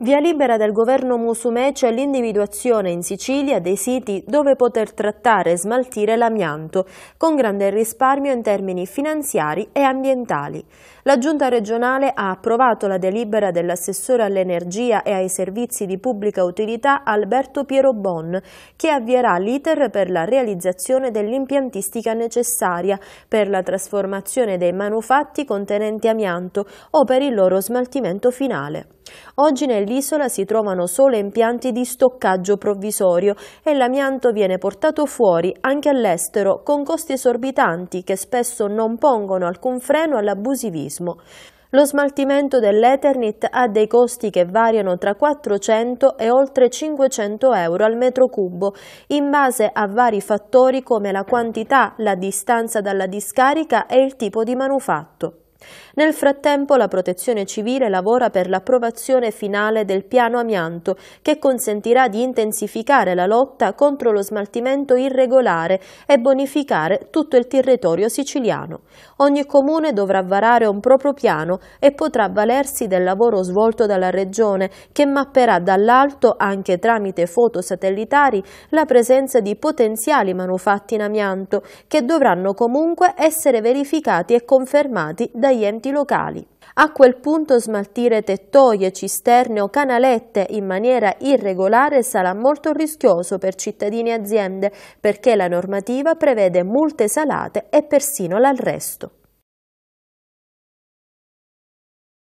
Via libera del governo Musumè è l'individuazione in Sicilia dei siti dove poter trattare e smaltire l'amianto, con grande risparmio in termini finanziari e ambientali. La Giunta regionale ha approvato la delibera dell'assessore all'energia e ai servizi di pubblica utilità Alberto Piero Bon, che avvierà l'iter per la realizzazione dell'impiantistica necessaria per la trasformazione dei manufatti contenenti amianto o per il loro smaltimento finale. Oggi nell'isola si trovano solo impianti di stoccaggio provvisorio e l'amianto viene portato fuori anche all'estero con costi esorbitanti che spesso non pongono alcun freno all'abusivismo. Lo smaltimento dell'Eternit ha dei costi che variano tra 400 e oltre 500 euro al metro cubo, in base a vari fattori come la quantità, la distanza dalla discarica e il tipo di manufatto. Nel frattempo la Protezione Civile lavora per l'approvazione finale del piano amianto che consentirà di intensificare la lotta contro lo smaltimento irregolare e bonificare tutto il territorio siciliano. Ogni comune dovrà varare un proprio piano e potrà valersi del lavoro svolto dalla Regione che mapperà dall'alto, anche tramite foto satellitari, la presenza di potenziali manufatti in amianto che dovranno comunque essere verificati e confermati da dagli enti locali. A quel punto smaltire tettoie, cisterne o canalette in maniera irregolare sarà molto rischioso per cittadini e aziende perché la normativa prevede multe salate e persino l'arresto.